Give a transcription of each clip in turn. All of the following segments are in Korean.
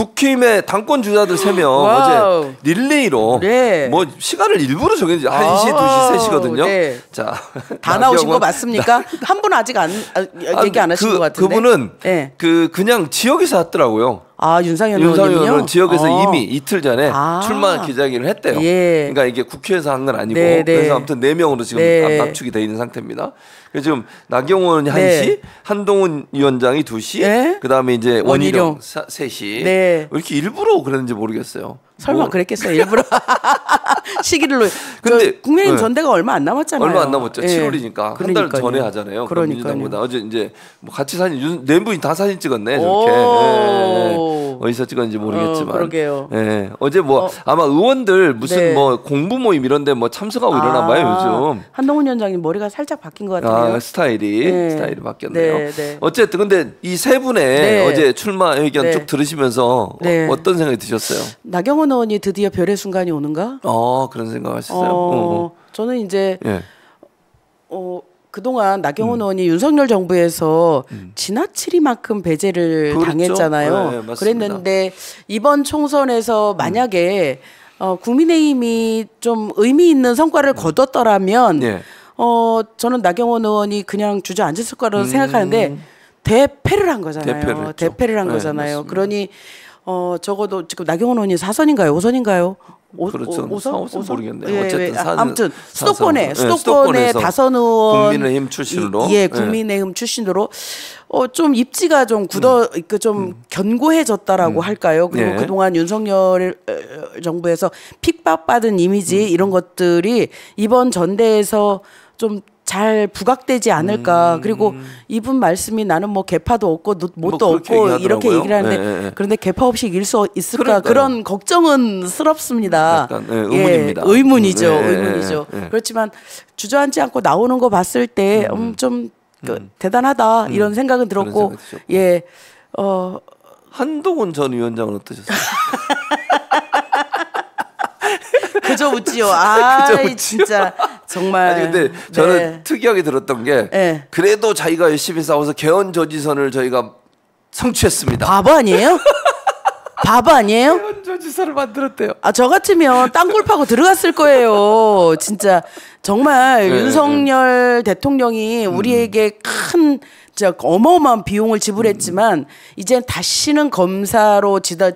국힘의 당권 주자들 3명 어제 릴레이로 네. 뭐 시간을 일부러 정했지 1시2시 3시거든요. 네. 자. 다 나오신 거 맞습니까? 네. 한분 아직 안 아, 얘기 아, 안 하신 그, 것 같은데. 그분은 네. 그 그냥 지역에서 왔더라고요. 아 윤상현, 윤 의원은 아. 지역에서 어. 이미 이틀 전에 아. 출마 기자회견을 했대요. 예. 그러니까 이게 국회에서 한 건 아니고 네, 네. 그래서 아무튼 네 명으로 지금 네. 압축이 돼 있는 상태입니다. 그래서 지금 나경원 네. 1시, 한동훈 위원장이 2시, 그다음에 이제 원희룡, 원희룡. 3시. 왜 이렇게 일부러 그랬는지 모르겠어요. 설마 뭐. 그랬겠어요 일부러 시기를 근데 그 국민의힘 네. 전대가 얼마 안 남았잖아요. 얼마 안 남았죠. 예. 7월이니까 한 달 전에 하잖아요. 그러니까 어제 이제 뭐 같이 사진 내부인 다 사진 찍었네 저렇게 예, 예. 어디서 찍었는지 어, 모르겠지만. 어, 그러게요. 예, 예. 어제 뭐 어. 아마 의원들 무슨 네. 뭐 공부 모임 이런데 뭐 참석하고 아, 이러나 봐요 아. 요즘. 한동훈 위원장님 머리가 살짝 바뀐 것 같아요. 아, 스타일이 네. 스타일이 바뀌었네요. 네, 네. 어쨌든 근데 이 세 분의 네. 어제 출마 의견 네. 쭉 들으시면서 어, 떤 생각이 드셨어요? 나경원 원이 드디어 별의 순간이 오는가? 어 그런 생각하셨어요? 어, 어, 어, 저는 이제 예. 어 그동안 나경원 음. 의원이 윤석열 정부에서 음. 지나치리만큼 배제를 그렇죠? 당했잖아요. 네, 그랬는데 이번 총선에서 만약에 음. 어, 국민의힘이 좀 의미 있는 성과를 음. 거뒀더라면 예. 어, 저는 나경원 의원이 그냥 주저앉았을 거라고 음. 생각하는데 대패를 한 거잖아요. 대패를, 대패를 한 예, 거잖아요. 네, 그러니 어 적어도 지금 나경원 의원이 사선인가요, 오선인가요? 오, 그렇죠. 오, 선모르겠네 예, 어쨌든 예. 사, 아무튼 수도권에 예, 수도권에 다선 의원 국민의힘 출신으로 예, 예, 국민의힘 출신으로 어좀 입지가 좀 굳어 음. 그좀 음. 견고해졌다라고 음. 할까요? 그리고 예. 그동안 윤석열 정부에서 핍박받은 이미지 음. 이런 것들이 이번 전대에서 좀잘 부각되지 않을까. 음. 그리고 이분 말씀이 나는 뭐 개파도 없고 못도 뭐, 뭐 없고 얘기하더라고요. 이렇게 얘기를 하는데 네. 그런데 개파 없이 이길 수 있을까 그러까요 그런 걱정은 스럽습니다. 약간, 네, 의문입니다. 음, 예, 의문이죠. 의문이죠. 그렇지만 주저앉지 않고 나오는 거 봤을 때좀 음, 음, 그, 음. 대단하다 이런 생각은 들었고 예. 어 한동훈 전 위원장은 어떠셨어요? 그저 웃지요. 아, 그저 웃지요. 진짜 정말. 아니 근데 저는 네. 특이하게 들었던 게 네. 그래도 자기가 열심히 싸워서 개헌 저지선을 저희가 성취했습니다. 바보 아니에요? 바보 아니에요? 개헌 저지선을 만들었대요. 아 저 같으면 땅굴 파고 들어갔을 거예요. 진짜 정말 네, 윤석열 네. 대통령이 음. 우리에게 큰진 어마어마한 비용을 지불했지만 음. 이제 다시는 검사로 지다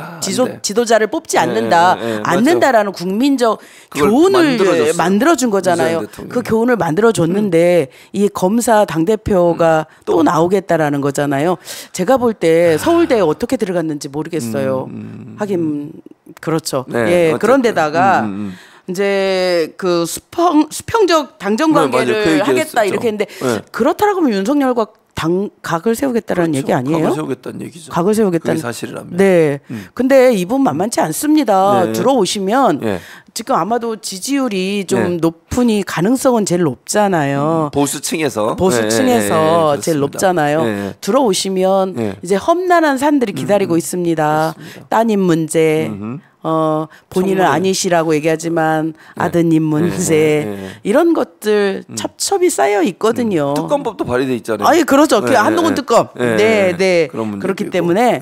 아, 지도, 지도자를 뽑지 예, 않는다, 예, 예, 않는다라는 맞죠. 국민적 교훈을 만들어준 거잖아요. 그 교훈을 만들어줬는데 음. 이 검사 당 대표가 음. 또 나오겠다라는 거잖아요. 제가 볼때 아. 서울대에 어떻게 들어갔는지 모르겠어요. 음, 음, 음. 하긴 그렇죠. 네, 예, 그런데다가. 음, 이제 그 수평 수평적 당정 관계를 네, 그 하겠다 이렇게 했는데 네. 그렇다라고 하면 윤석열과 당 각을 세우겠다라는 그렇죠. 얘기 아니에요? 각을 세우겠다는 얘기죠. 각을 세우겠다는 사실이랍니다. 네. 음. 근데 이분 만만치 않습니다. 네. 들어오시면 네. 지금 아마도 지지율이 좀 네. 높으니 가능성은 제일 높잖아요. 음, 보수층에서 보수층에서 예, 예, 제일 높잖아요. 들어오시면 이제 험난한 산들이 기다리고 음, 음. 있습니다. 그렇습니다. 따님 문제. 음흠. 어, 본인은성분 아니시라고 얘기하지만 네. 아드님 네. 문제 네. 이런 것들 음. 첩첩이 쌓여 있거든요. 음. 특검법도 발의돼 있잖아요. 아예 그렇죠. 그 한동훈 특검. 네, 네. 그렇기 있고. 때문에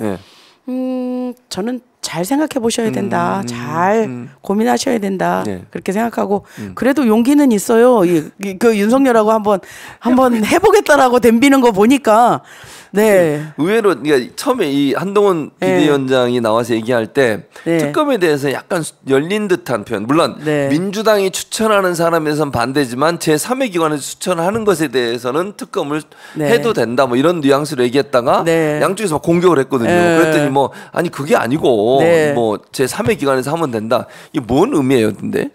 음, 저는 잘 생각해 보셔야 된다. 음, 음, 잘 음. 고민하셔야 된다. 네. 그렇게 생각하고 음. 그래도 용기는 있어요. 이, 이, 그 윤석열하고 한번 한번 해보겠다라고 덤비는 거 보니까 네. 네. 의외로 그러니까 처음에 이 한동훈 네. 비대위원장이 네. 나와서 얘기할 때 네. 특검에 대해서 약간 열린 듯한 표현. 물론 네. 민주당이 추천하는 사람에선 반대지만 제 3의 기관에서 추천하는 것에 대해서는 특검을 해도 된다. 뭐 이런 뉘앙스로 얘기했다가 양쪽에서 막 공격을 했거든요. 그랬더니 뭐 아니 그게 아니고 뭐, 네. 뭐제 3회 기관에서 하면 된다. 이게 뭔 의미예요, 근데?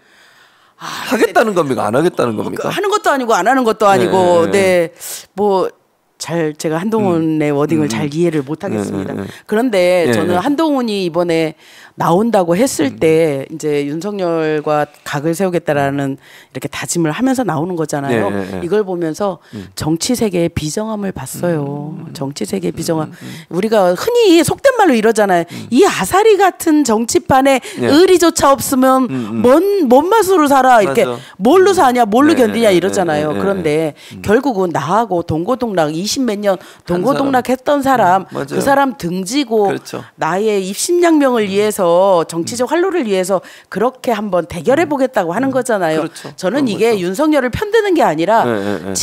아, 하겠다는 겁니까? 안 하겠다는 뭐 겁니까? 그 하는 것도 아니고 안 하는 것도 아니고 네. 네. 네. 네. 뭐잘 제가 한동훈의 음. 워딩을 음. 잘 음. 이해를 못 하겠습니다. 네, 그런데 저는 한동훈이 이번에 나온다고 했을 음. 때 이제 윤석열과 각을 세우겠다라는 이렇게 다짐을 하면서 나오는 거잖아요. 네, 네, 네. 이걸 보면서 음. 정치 세계의 비정함을 봤어요. 음, 정치 세계의 비정함. 우리가 흔히 속된 말로 이러잖아요. 이 아사리 같은 정치판에 네. 의리조차 없으면 뭔, 뭔 맛으로 살아 이렇게 맞아. 뭘로 사냐 뭘로 네, 견디냐 네, 이러잖아요. 그런데 결국은 나하고 동고동락 20몇 년 동고동락 했던 사람 그 사람 등지고 그렇죠. 나의 입신양명을 위해서 위 정치적 음. 활로를 위해서 그렇게 한번 대결해 음. 보겠다고 하는 음. 거잖아요. 그렇죠. 저는 이게 거죠. 윤석열을 편드는 게 아니라 진 네, 네, 네.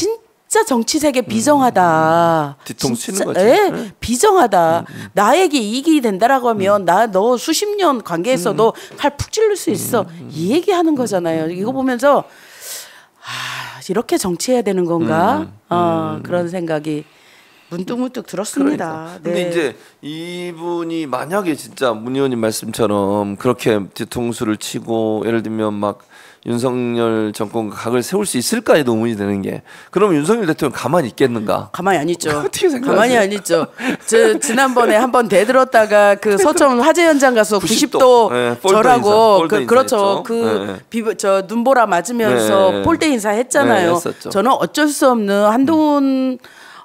진짜 정치 세계 비정하다. 음, 뒤통 치는 거지. 예, 네. 비정하다. 음, 음. 나에게 이익이 된다라고 하면 나 너 수십 년 관계에서도 칼푹 찌를 수 있어. 이 얘기하는 거잖아요. 이거 보면서 아 이렇게 정치해야 되는 건가? 어, 그런 생각이. 문득 문득 들었습니다. 그러니까. 네. 이제 이분이 만약에 진짜 문 의원님 말씀처럼 그렇게 뒤통수를 치고 예를 들면 막 윤석열 정권 각을 세울 수 있을까에 논문이 되는 게 그럼 윤석열 대통령 가만히 있겠는가? 가만히 안 있죠. 어떻게 생각하세요? 가만히 안 있죠. 저 지난번에 한번 대들었다가 그 서점 화재 현장 가서 90도, 90도 네, 절하고 그 인사, 그렇죠. 그, 그렇죠. 그 네. 눈보라 맞으면서 네. 예. 폴대 인사 네, 했잖아요. 저는 어쩔 수 없는 한동훈 음.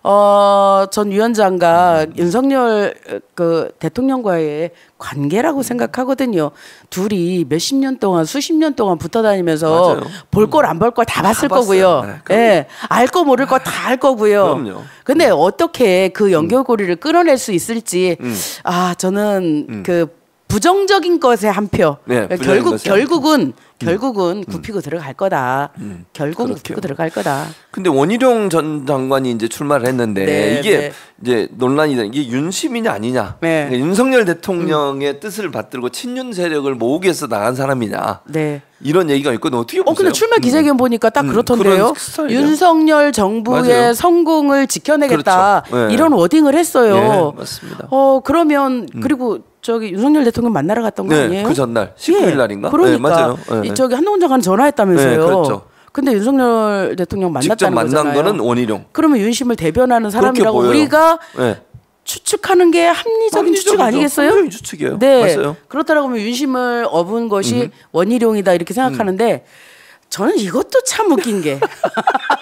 어, 전 위원장과 윤석열 그 대통령과의 관계라고 생각하거든요. 둘이 몇십 년 동안 수십 년 동안 붙어 다니면서 볼 걸 안 볼 걸다 음. 봤을 네, 예, 다 거고요. 예. 네, 알거 모를 거 다 알 거고요. 그럼요. 근데 음. 어떻게 그 연결고리를 끌어낼 음. 수 있을지 음. 아, 저는 음. 그 부정적인 것에 한 표. 네, 그러니까 결국 그렇죠. 결국은 음. 음. 결국은 음. 굽히고 들어갈 거다. 음. 결국 그 그렇죠. 굽히고 들어갈 거다. 근데 원희룡 전 장관이 이제 출마를 했는데 네, 이게 네. 이제 논란이 되는 이게 윤심이냐 아니냐. 네. 그러니까 윤석열 대통령의 음. 뜻을 받들고 친윤 세력을 모으기 위해서 나간 사람이냐. 네. 이런 얘기가 있고 어떻게 보세요? 어 근데 출마 기자회견 음. 보니까 딱 그렇던데요. 윤석열 정부의 맞아요. 성공을 지켜내겠다 그렇죠. 네. 이런 워딩을 했어요. 예, 맞습니다. 어 그러면 그리고 저기 윤석열 대통령 만나러 갔던 거 네, 아니에요? 그 전날 19일 예. 날인가? 그러니까 네, 맞아요. 네. 저기 한동훈 장관이 전화했다면서요. 그렇죠. 근데 윤석열 대통령 만났다는 만난 거잖아요. 거는 원희룡. 그러면 윤심을 대변하는 사람이라고 우리가 추측하는 게 합리적인 추측 아니겠어요? 합리적인 추측이에요. 네. 맞아요. 그렇다라고 하면 윤심을 업은 것이 음. 원희룡이다 이렇게 생각하는데 음. 저는 이것도 참 웃긴 게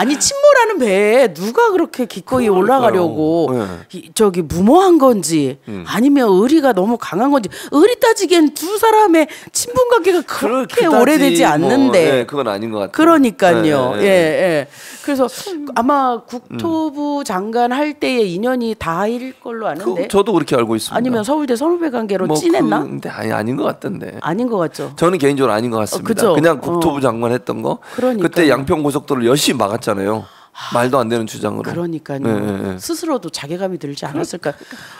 아니 침몰하는 배에 누가 그렇게 기꺼이 올라가려고 네. 저기 무모한 건지 음. 아니면 의리가 너무 강한 건지 의리 따지기엔 두 사람의 친분 관계가 그렇게 오래되지 뭐. 않는데 네, 그건 아닌 것 같아요. 그러니까요. 네, 예, 예. 그래서 아마 국토부 음. 장관 할 때의 인연이 다일 걸로 그 아는데 그, 저도 그렇게 알고 있습니다. 아니면 서울대 선후배 관계로 뭐 찐했나? 그, 아니 아닌 것 같던데. 아닌 것 같죠. 저는 개인적으로 아닌 것 같습니다. 어, 그냥 국토부 장관 했던 거. 그러니까요. 그때 양평 고속도로 열심히 막았잖아요. 했잖아요. 말도 안 되는 주장으로. 그러니까요. 네, 스스로도 자괴감이 들지 않았을까.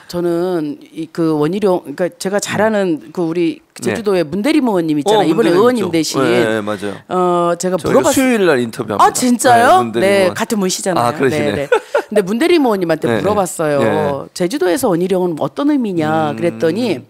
저는 이그 원희룡, 그러니까 제가 잘 아는 그 우리 네. 제주도의 문대림 의원님 있잖아요. 어, 이번에 의원님 대신. 네, 맞아요. 어, 제가 물어봤. 수요일 날 인터뷰합니다. 아 진짜요? 네, 네 같은 문시잖아요. 아, 네, 그러시네. 네, 근데 문대림 의원님한테 물어봤어요. 제주도에서 원희룡은 어떤 의미냐. 음. 그랬더니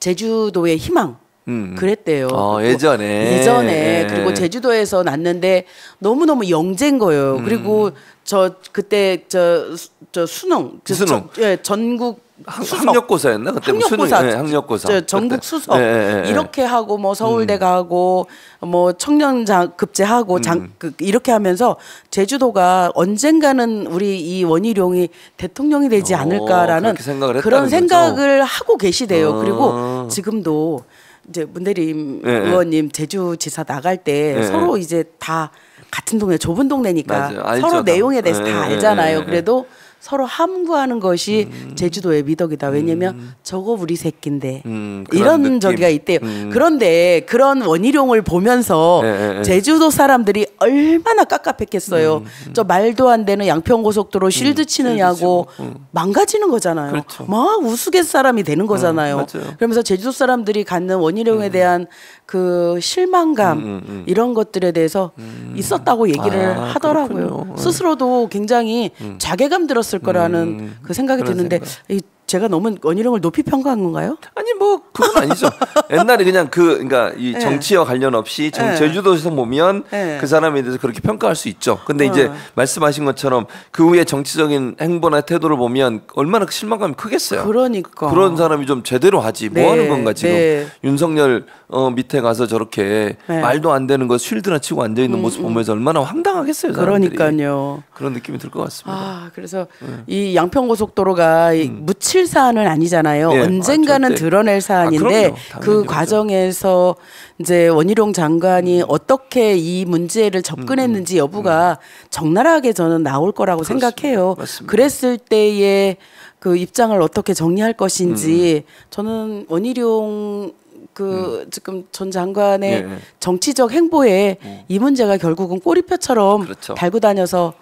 제주도의 희망. 음. 그랬대요. 어, 예전에 예전에 예. 그리고 제주도에서 났는데 너무 너무 영재인 거예요. 음. 그리고 저 그때 저, 저 수능 수능 저, 예, 전국 학력고사였나 그때 뭐 학력고사, 수능, 예, 학력고사. 저, 전국 그때. 수석 예 예, 예, 예, 이렇게 하고 뭐 서울대 음. 가고 뭐 청년장 급제하고 음. 장 음. 이렇게 하면서 제주도가 언젠가는 우리 이 원희룡이 대통령이 되지 어, 않을까라는 오, 그런 거죠. 생각을 하고 계시대요. 어. 그리고 지금도 이제 문대림 네, 의원님 제주지사 나갈 때 예, 서로 이제 다 같은 동네 좁은 동네니까 맞아요. 서로 알죠, 내용에 대해서 다 알잖아요. 그래도 서로 함구하는 것이 음. 제주도의 미덕이다. 왜냐면 음. 저거 우리 새끼인데 음, 이런 느낌. 저기가 있대요. 음. 그런데 그런 원희룡을 보면서 네, 제주도 사람들이 얼마나 깝깝했겠어요. 음, 음. 저 말도 안 되는 양평고속도로 실드 치느냐고 망가지는 거잖아요. 그렇죠. 막 우스갯 사람이 되는 거잖아요. 그러면서 제주도 사람들이 갖는 원희룡에 대한 그 실망감 이런 것들에 대해서 있었다고 얘기를 아, 하더라고요. 그렇군요. 스스로도 굉장히 자괴감 들어서 힘었을 거라는 음, 그 생각이 드는데 생각. 제가 너무 원희룡을 높이 평가한 건가요? 아니 뭐 그건 아니죠. 옛날에 그냥 그 그러니까 이 네. 정치와 관련 없이 정, 네. 제주도에서 보면 네. 그 사람에 대해서 그렇게 평가할 수 있죠. 근데 어. 이제 말씀하신 것처럼 그 후에 정치적인 행보나 태도를 보면 얼마나 실망감이 크겠어요. 그러니까 그런 사람이 좀 제대로 하지 뭐 네. 뭐 하는 건가 지금 네. 윤석열 어, 밑에 가서 저렇게 네. 말도 안 되는 거 쉴드나 치고 앉아 있는 음, 모습 음. 보면서 얼마나 황당하겠어요. 사람들이. 그러니까요. 그런 느낌이 들 것 같습니다. 아, 그래서 이 양평고속도로가 음. 무치 감출 사안은 아니잖아요. 네, 언젠가는 아, 드러낼 아, 사안인데 아, 그 그렇죠. 과정에서 이제 원희룡 장관이 어떻게 이 문제를 접근했는지 음, 음, 여부가 음. 적나라하게 저는 나올 거라고 그렇습니다. 생각해요. 맞습니다. 그랬을 때의 그 입장을 어떻게 정리할 것인지 저는 원희룡 그 음. 지금 전 장관의 예. 정치적 행보에 음. 이 문제가 결국은 꼬리표처럼 그렇죠. 달고 다녀서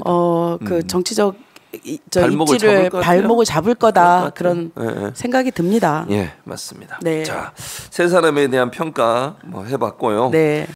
어그 음. 정치적 저 발목을 입지를 잡을 발목을 잡을 거다 그런 예, 예. 생각이 듭니다. 예, 맞습니다. 네. 자, 세 사람에 대한 평가 뭐 해봤고요. 네.